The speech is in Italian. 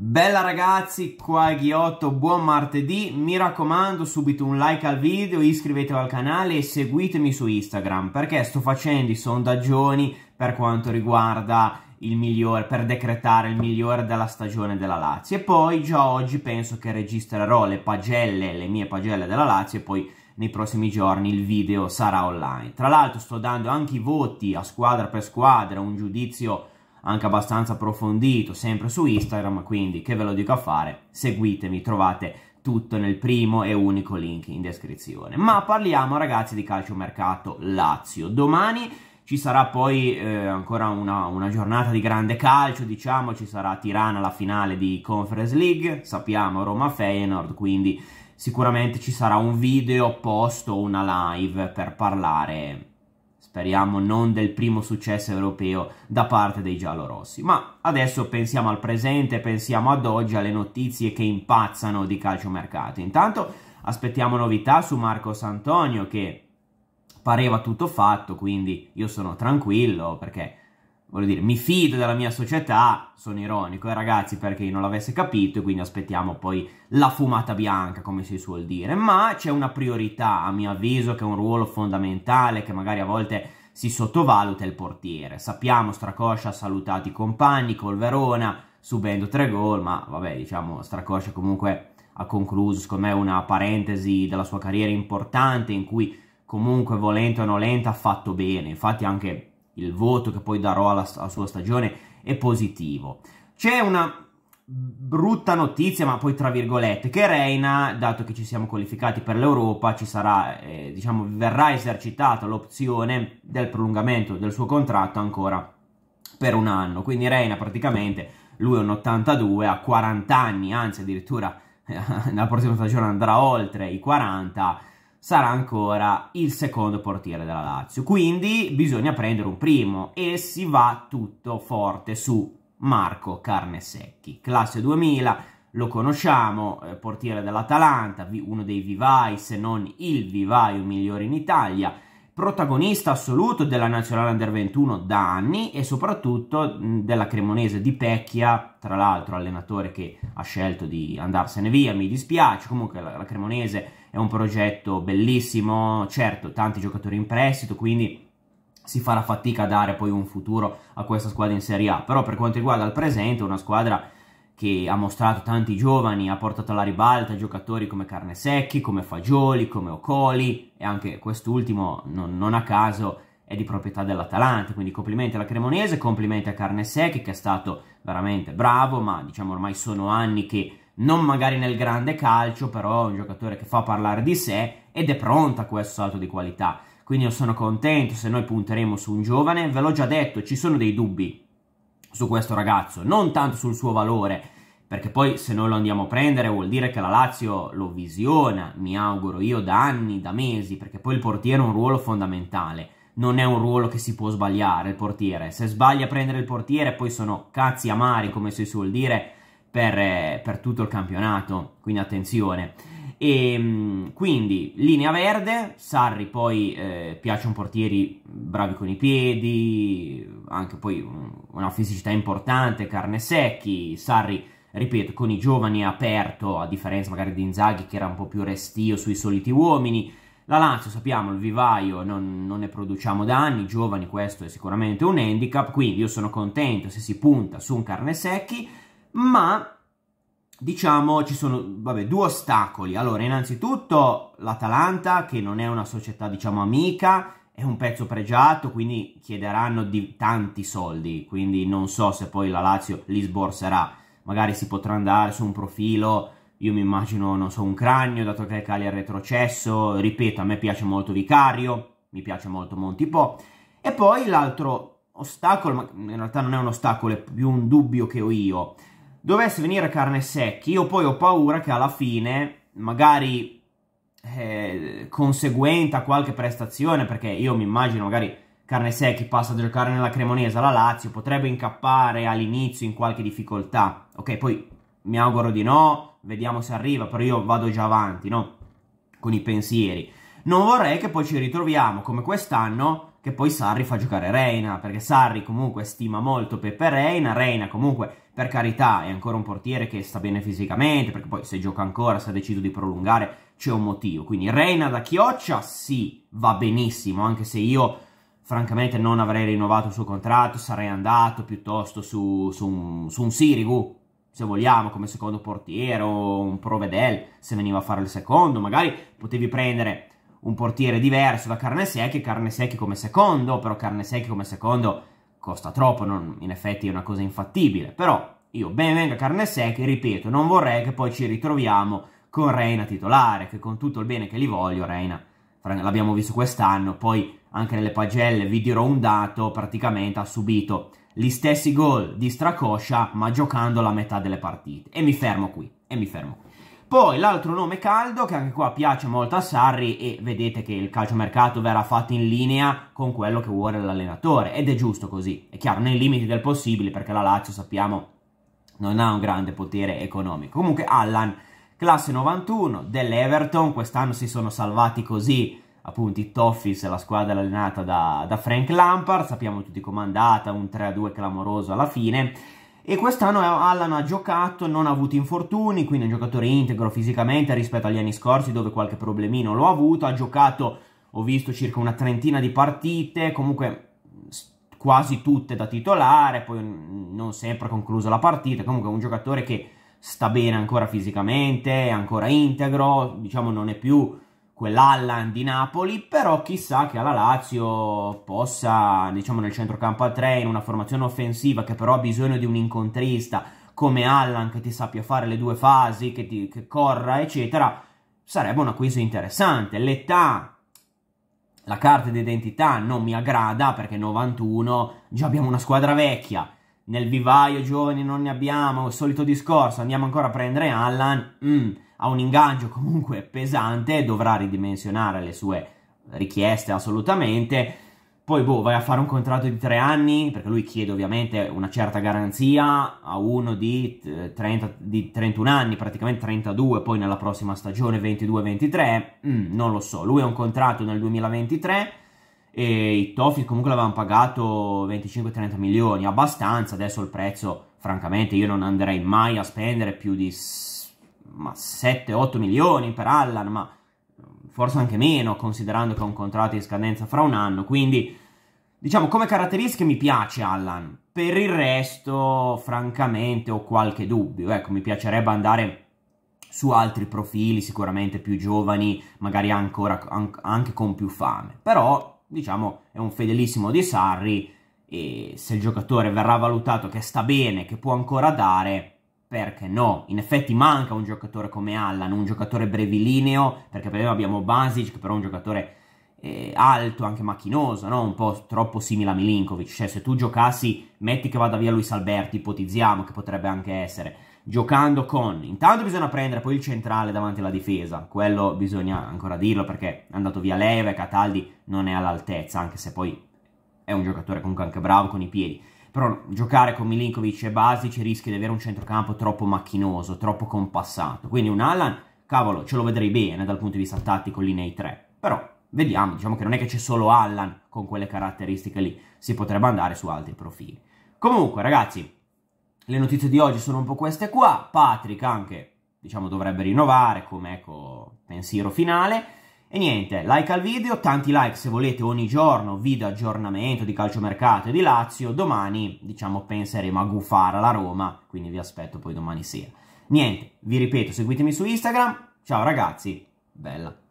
Bella ragazzi, qua Ghiotto, buon martedì, mi raccomando subito un like al video, iscrivetevi al canale e seguitemi su Instagram perché sto facendo i sondaggioni per quanto riguarda il migliore, per decretare il migliore della stagione della Lazio e poi già oggi penso che registrerò le pagelle, le mie pagelle della Lazio e poi nei prossimi giorni il video sarà online. Tra l'altro sto dando anche i voti a squadra per squadra, un giudizio anche abbastanza approfondito, sempre su Instagram, quindi che ve lo dico a fare, seguitemi, trovate tutto nel primo e unico link in descrizione. Ma parliamo ragazzi di calciomercato Lazio. Domani ci sarà poi eh, ancora una, una, giornata di grande calcio, diciamo, ci sarà Tirana la finale di Conference League, sappiamo Roma-Feyenoord, quindi sicuramente ci sarà un video posto, una live per parlare speriamo non del primo successo europeo da parte dei giallorossi. Ma adesso pensiamo al presente, pensiamo ad oggi, alle notizie che impazzano di calciomercato. Intanto aspettiamo novità su Marcos Antonio che pareva tutto fatto, quindi io sono tranquillo perché voglio dire, mi fido della mia società, sono ironico, eh ragazzi, perché non l'avesse capito e quindi aspettiamo poi la fumata bianca, come si suol dire, ma c'è una priorità, a mio avviso, che è un ruolo fondamentale, che magari a volte si sottovaluta il portiere. Sappiamo, Stracoscia ha salutato i compagni col Verona, subendo tre gol, ma vabbè, diciamo, Stracoscia comunque ha concluso, secondo me, una parentesi della sua carriera importante in cui comunque, volente o nolente, ha fatto bene, infatti anche il voto che poi darò alla, alla sua stagione è positivo. C'è una brutta notizia, ma poi tra virgolette, che Reina, dato che ci siamo qualificati per l'Europa, ci sarà, eh, diciamo, verrà esercitata l'opzione del prolungamento del suo contratto ancora per un anno. Quindi Reina praticamente, lui è un 82, ha 40 anni, anzi addirittura eh, la prossima stagione andrà oltre i 40 sarà ancora il secondo portiere della Lazio. Quindi bisogna prendere un primo e si va tutto forte su Marco Carnesecchi, classe 2000, lo conosciamo, eh, portiere dell'Atalanta, uno dei vivai, se non il vivaio migliore in Italia, protagonista assoluto della nazionale under 21 da anni e soprattutto della cremonese di Pecchia, tra l'altro allenatore che ha scelto di andarsene via, mi dispiace, comunque la, la cremonese è un progetto bellissimo, certo tanti giocatori in prestito, quindi si farà fatica a dare poi un futuro a questa squadra in Serie A, però per quanto riguarda il presente è una squadra che ha mostrato tanti giovani, ha portato alla ribalta giocatori come Carnesecchi, come Fagioli, come Ocoli e anche quest'ultimo non, non a caso è di proprietà dell'Atalanta, quindi complimenti alla Cremonese, complimenti a Carne Secchi che è stato veramente bravo, ma diciamo ormai sono anni che non magari nel grande calcio, però è un giocatore che fa parlare di sé ed è pronto a questo salto di qualità. Quindi io sono contento se noi punteremo su un giovane, ve l'ho già detto, ci sono dei dubbi su questo ragazzo, non tanto sul suo valore, perché poi se noi lo andiamo a prendere vuol dire che la Lazio lo visiona, mi auguro io, da anni, da mesi, perché poi il portiere è un ruolo fondamentale, non è un ruolo che si può sbagliare il portiere, se sbaglia a prendere il portiere poi sono cazzi amari, come si suol dire, per, eh, per tutto il campionato, quindi attenzione. E ehm, quindi linea verde, Sarri poi eh, piace un portieri bravi con i piedi, anche poi una fisicità importante, carne secchi, Sarri ripeto con i giovani è aperto a differenza magari di Inzaghi che era un po' più restio sui soliti uomini. La Lazio sappiamo il vivaio non, non ne produciamo danni, giovani questo è sicuramente un handicap, quindi io sono contento se si punta su un carne secchi, ma diciamo ci sono vabbè, due ostacoli. Allora, innanzitutto l'Atalanta, che non è una società diciamo amica, è un pezzo pregiato, quindi chiederanno di tanti soldi, quindi non so se poi la Lazio li sborserà. Magari si potrà andare su un profilo, io mi immagino, non so, un cranio, dato che Cali è retrocesso, ripeto, a me piace molto Vicario, mi piace molto Montipò. E poi l'altro ostacolo, ma in realtà non è un ostacolo, è più un dubbio che ho io, dovesse venire carne secchi, io poi ho paura che alla fine, magari eh, conseguente a qualche prestazione, perché io mi immagino magari carne secchi passa a giocare nella Cremonese alla Lazio, potrebbe incappare all'inizio in qualche difficoltà. Ok, poi mi auguro di no, vediamo se arriva, però io vado già avanti, no? Con i pensieri. Non vorrei che poi ci ritroviamo come quest'anno che poi Sarri fa giocare Reina, perché Sarri comunque stima molto Pepe Reina, Reina comunque per carità è ancora un portiere che sta bene fisicamente, perché poi se gioca ancora, se ha deciso di prolungare, c'è un motivo. Quindi Reina da chioccia sì, va benissimo, anche se io francamente non avrei rinnovato il suo contratto, sarei andato piuttosto su, su un, su un Sirigu, se vogliamo, come secondo portiere o un Provedel, se veniva a fare il secondo, magari potevi prendere un portiere diverso da Carne Secchi, Carne Secchi come secondo, però Carne Secchi come secondo costa troppo, non, in effetti è una cosa infattibile, però io ben venga Carne Secchi, ripeto, non vorrei che poi ci ritroviamo con Reina titolare, che con tutto il bene che li voglio, Reina l'abbiamo visto quest'anno, poi anche nelle pagelle vi dirò un dato, praticamente ha subito gli stessi gol di Stracoscia, ma giocando la metà delle partite. E mi fermo qui, e mi fermo qui. Poi l'altro nome caldo, che anche qua piace molto a Sarri, e vedete che il calciomercato verrà fatto in linea con quello che vuole l'allenatore, ed è giusto così, è chiaro, nei limiti del possibile, perché la Lazio, sappiamo, non ha un grande potere economico. Comunque Allan, classe 91 dell'Everton, quest'anno si sono salvati così appunto i Toffees, la squadra allenata da, da Frank Lampard, sappiamo tutti com'è andata, un 3-2 clamoroso alla fine, e quest'anno Allan ha giocato, non ha avuto infortuni, quindi è un giocatore integro fisicamente rispetto agli anni scorsi dove qualche problemino l'ho avuto, ha giocato, ho visto circa una trentina di partite, comunque quasi tutte da titolare, poi non sempre conclusa la partita, comunque è un giocatore che sta bene ancora fisicamente, è ancora integro, diciamo non è più quell'Allan di Napoli, però chissà che alla Lazio possa, diciamo nel centrocampo a 3, in una formazione offensiva che però ha bisogno di un incontrista come Allan che ti sappia fare le due fasi, che, ti, che corra, eccetera, sarebbe un acquisto interessante. L'età, la carta d'identità non mi aggrada perché 91, già abbiamo una squadra vecchia, nel vivaio giovani non ne abbiamo, il solito discorso, andiamo ancora a prendere Allan, mm ha un ingaggio comunque pesante, dovrà ridimensionare le sue richieste assolutamente. Poi, boh, vai a fare un contratto di tre anni, perché lui chiede ovviamente una certa garanzia a uno di, 30, eh, di 31 anni, praticamente 32, poi nella prossima stagione 22-23, mm, non lo so. Lui ha un contratto nel 2023 e i Toffee comunque l'avevano pagato 25-30 milioni, abbastanza, adesso il prezzo, francamente, io non andrei mai a spendere più di ma 7-8 milioni per Allan, ma eh, forse anche meno, considerando che ha un contratto in scadenza fra un anno. Quindi, diciamo, come caratteristiche mi piace Allan. Per il resto, francamente, ho qualche dubbio. Ecco, mi piacerebbe andare su altri profili, sicuramente più giovani, magari ancora anche con più fame. Però, diciamo, è un fedelissimo di Sarri e se il giocatore verrà valutato che sta bene, che può ancora dare, perché no? In effetti manca un giocatore come Allan, un giocatore brevilineo, perché per esempio abbiamo Basic, che però è un giocatore eh, alto, anche macchinoso, no? un po' troppo simile a Milinkovic. Cioè, se tu giocassi, metti che vada via Luis Alberti, ipotizziamo che potrebbe anche essere. Giocando con... Intanto bisogna prendere poi il centrale davanti alla difesa, quello bisogna ancora dirlo perché è andato via Leve, Cataldi non è all'altezza, anche se poi è un giocatore comunque anche bravo con i piedi però giocare con Milinkovic e Basic rischia di avere un centrocampo troppo macchinoso, troppo compassato. Quindi un Allan, cavolo, ce lo vedrei bene dal punto di vista tattico lì nei tre. Però vediamo, diciamo che non è che c'è solo Allan con quelle caratteristiche lì, si potrebbe andare su altri profili. Comunque ragazzi, le notizie di oggi sono un po' queste qua, Patrick anche, diciamo, dovrebbe rinnovare come ecco, pensiero finale. E niente, like al video, tanti like se volete ogni giorno, video aggiornamento di calciomercato e di Lazio, domani diciamo penseremo a guffare alla Roma, quindi vi aspetto poi domani sera. Niente, vi ripeto, seguitemi su Instagram, ciao ragazzi, bella!